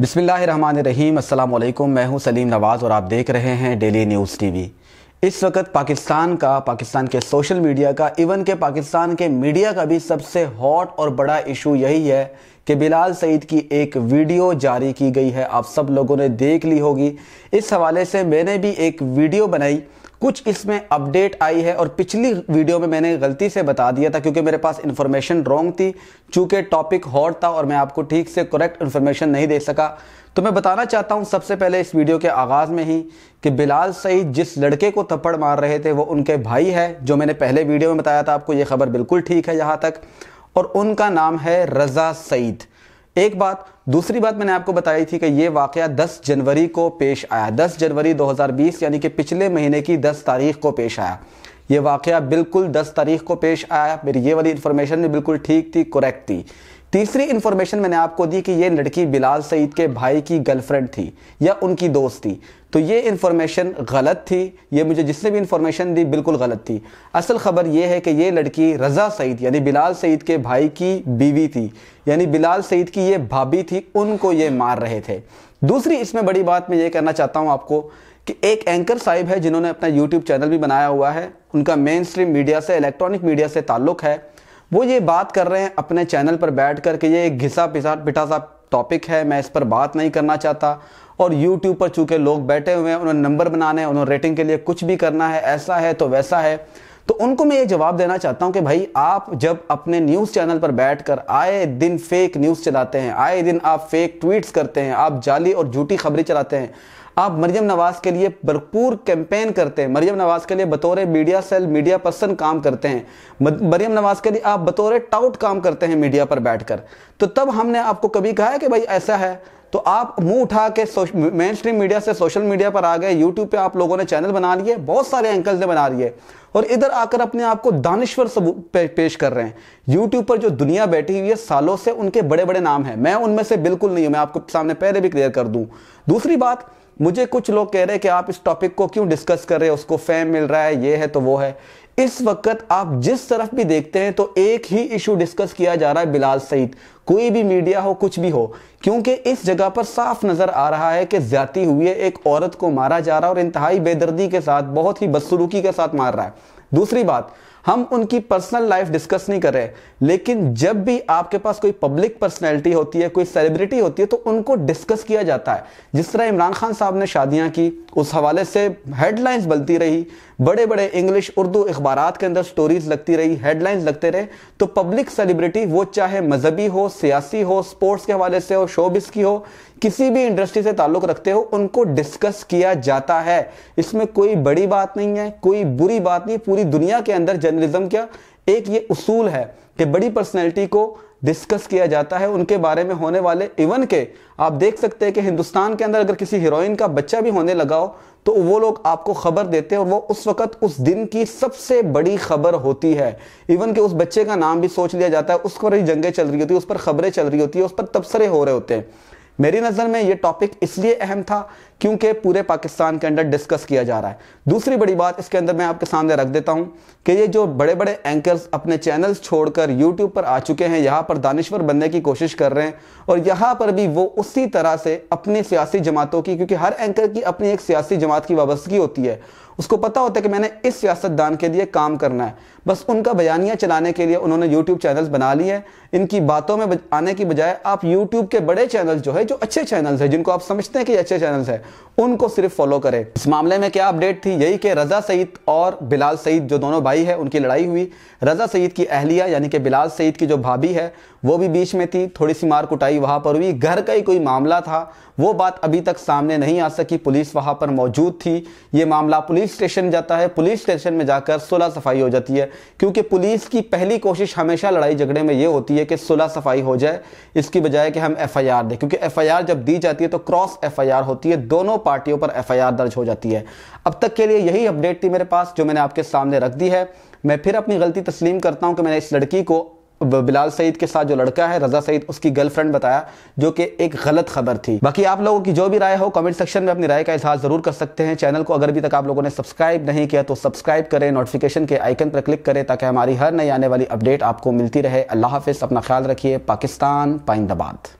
बिसमीम अल्लाम मैं हूं सलीम नवाज़ और आप देख रहे हैं डेली न्यूज़ टीवी इस वक्त पाकिस्तान का पाकिस्तान के सोशल मीडिया का इवन के पाकिस्तान के मीडिया का भी सबसे हॉट और बड़ा इशू यही है कि बिलाल सईद की एक वीडियो जारी की गई है आप सब लोगों ने देख ली होगी इस हवाले से मैंने भी एक वीडियो बनाई कुछ इसमें अपडेट आई है और पिछली वीडियो में मैंने गलती से बता दिया था क्योंकि मेरे पास इन्फॉर्मेशन रॉन्ग थी चूँकि टॉपिक हॉट था और मैं आपको ठीक से करेक्ट इन्फॉर्मेशन नहीं दे सका तो मैं बताना चाहता हूँ सबसे पहले इस वीडियो के आगाज़ में ही कि बिलाल सईद जिस लड़के को थप्पड़ मार रहे थे वो उनके भाई है जो मैंने पहले वीडियो में बताया था आपको ये खबर बिल्कुल ठीक है यहाँ तक और उनका नाम है रज़ा सईद एक बात दूसरी बात मैंने आपको बताई थी कि यह वाक़ 10 जनवरी को पेश आया 10 जनवरी 2020 यानी कि पिछले महीने की 10 तारीख को पेश आया ये वाक़ बिल्कुल 10 तारीख को पेश आया मेरी ये वाली इन्फॉर्मेशन भी बिल्कुल ठीक थी करेक्ट थी तीसरी इन्फॉर्मेशन मैंने आपको दी कि ये लड़की बिलाल सईद के भाई की गर्लफ्रेंड थी या उनकी दोस्त थी तो ये इंफॉर्मेशन गलत थी ये मुझे जिसने भी इन्फॉर्मेशन दी बिल्कुल गलत थी असल खबर यह है कि ये लड़की रज़ा सईद यानी बिलाल सईद के भाई की बीवी थी यानी बिलाल सईद की ये भाभी थी उनको ये मार रहे थे दूसरी इसमें बड़ी बात मैं ये कहना चाहता हूँ आपको कि एक एंकर साहिब है जिन्होंने अपना यूट्यूब चैनल भी बनाया हुआ है उनका मेन स्ट्रीम मीडिया से इलेक्ट्रॉनिक मीडिया से ताल्लुक़ है वो ये बात कर रहे हैं अपने चैनल पर बैठ कर के ये एक घिसा पिसा पिटा सा टॉपिक है मैं इस पर बात नहीं करना चाहता और यूट्यूब पर चूंकि लोग बैठे हुए हैं उन्हें नंबर बनाने उन्हें रेटिंग के लिए कुछ भी करना है ऐसा है तो वैसा है तो उनको मैं ये जवाब देना चाहता हूं कि भाई आप जब अपने न्यूज़ चैनल पर बैठकर आए दिन फेक न्यूज़ चलाते हैं आए दिन आप फेक ट्वीट्स करते हैं आप जाली और झूठी खबरें चलाते हैं आप मरियम नवाज के लिए भरपूर कैंपेन करते हैं मरियम नवाज के लिए बतौर मीडिया सेल मीडिया पर्सन काम करते हैं मरियम नवाज के लिए आप बतौर टाउट काम करते हैं मीडिया पर बैठकर तो तब हमने आपको कभी कहा है कि भाई ऐसा है तो आप मुंह उठा के मेन स्ट्रीम मीडिया से सोशल मीडिया पर आ गए यूट्यूब पे आप लोगों ने चैनल बना लिए बहुत सारे एंकल्स ने बना लिए और इधर आकर अपने आप को दानश्वर पे, पेश कर रहे हैं यूट्यूब पर जो दुनिया बैठी हुई है सालों से उनके बड़े बड़े नाम हैं मैं उनमें से बिल्कुल नहीं हूं मैं आपको सामने पहले भी क्लियर कर दूं दूसरी बात मुझे कुछ लोग कह रहे हैं कि आप इस टॉपिक को क्यों डिस्कस कर रहे हैं उसको फैम मिल रहा है ये है तो वो है इस वक्त आप जिस तरफ भी देखते हैं तो एक ही इशू डिस्कस किया जा रहा है बिलाल सईद कोई भी मीडिया हो कुछ भी हो क्योंकि इस जगह पर साफ नजर आ रहा है कि ज्यादा हुई है एक औरत को मारा जा रहा है और इंतहाई बेदर्दी के साथ बहुत ही बदसलूकी के साथ मार रहा है दूसरी बात हम उनकी पर्सनल लाइफ डिस्कस नहीं कर रहे लेकिन जब भी आपके पास कोई पब्लिक पर्सनैलिटी होती है कोई सेलिब्रिटी होती है तो उनको डिस्कस किया जाता है जिस तरह इमरान खान साहब ने शादियां की उस हवाले से हेडलाइंस बनती रही बड़े बड़े इंग्लिश उर्दू अखबार के अंदर स्टोरीज लगती रही हेडलाइंस लगते रहे तो पब्लिक सेलिब्रिटी वो चाहे मजहबी हो सियासी हो स्पोर्ट्स के हवाले से हो शोबिस की हो किसी भी इंडस्ट्री से ताल्लुक रखते हो उनको डिस्कस किया जाता है इसमें कोई बड़ी बात नहीं है कोई बुरी बात नहीं पूरी दुनिया के अंदर जर्नलिज्म क्या एक ये उसूल है कि बड़ी पर्सनैलिटी को डिस्कस किया जाता है उनके बारे में होने वाले इवन के आप देख सकते हैं कि हिंदुस्तान के अंदर अगर किसी हीरोइन का बच्चा भी होने लगा हो तो वो लोग आपको खबर देते हैं और वो उस वक्त उस दिन की सबसे बड़ी खबर होती है इवन के उस बच्चे का नाम भी सोच लिया जाता है उस पर ही जंगें चल रही होती है उस पर खबरें चल रही होती है उस पर तबसरे हो रहे होते हैं मेरी नज़र में ये टॉपिक इसलिए अहम था क्योंकि पूरे पाकिस्तान के अंदर डिस्कस किया जा रहा है दूसरी बड़ी बात इसके अंदर मैं आपके सामने रख देता हूं कि ये जो बड़े बड़े एंकर्स अपने चैनल्स छोड़कर यूट्यूब पर आ चुके हैं यहां पर दानश्वर बनने की कोशिश कर रहे हैं और यहां पर भी वो उसी तरह से अपनी सियासी जमातों की क्योंकि हर एंकर की अपनी एक सियासी जमात की वाबस्तगी होती है उसको पता होता है कि मैंने इस सियासतदान के लिए काम करना है बस उनका बयानिया चलाने के लिए उन्होंने यूट्यूब चैनल्स बना लिए इनकी बातों में आने की बजाय आप यूट्यूब के बड़े चैनल्स जो है जो अच्छे चैनल्स हैं जिनको आप समझते हैं कि अच्छे चैनल्स हैं उनको सिर्फ फॉलो करें इस मामले में क्या अपडेट थी यही कि रजा सईद और बिलाल सईद जो दोनों भाई है उनकी लड़ाई हुई रजा सईद की अहलिया यानी कि बिलाल सईद की जो भाभी है वो भी बीच में थी थोड़ी सी मार कुटाई वहाँ पर हुई घर का ही कोई मामला था वो बात अभी तक सामने नहीं आ सकी पुलिस वहाँ पर मौजूद थी ये मामला पुलिस स्टेशन जाता है पुलिस स्टेशन में जाकर सोलह सफाई हो जाती है क्योंकि पुलिस की पहली कोशिश हमेशा लड़ाई झगड़े में ये होती है कि सुलह सफाई हो जाए इसकी बजाय कि हम एफआईआर दें क्योंकि एफआईआर जब दी जाती है तो क्रॉस एफआईआर होती है दोनों पार्टियों पर एफआईआर दर्ज हो जाती है अब तक के लिए यही अपडेट थी मेरे पास जो मैंने आपके सामने रख दी है मैं फिर अपनी गलती तस्लीम करता हूँ कि मैंने इस लड़की को बिलाल सईद के साथ जो लड़का है रजा सईद उसकी गर्लफ्रेंड बताया जो कि एक गलत खबर थी बाकी आप लोगों की जो भी राय हो कमेंट सेक्शन में अपनी राय का इजहार जरूर कर सकते हैं चैनल को अगर भी तक आप लोगों ने सब्सक्राइब नहीं किया तो सब्सक्राइब करें नोटिफिकेशन के आइकन पर क्लिक करें ताकि हमारी हर नई आने वाली अपडेट आपको मिलती रहे अल्लाह हाफिज़ अपना ख्याल रखिए पाकिस्तान पाइंदाबाद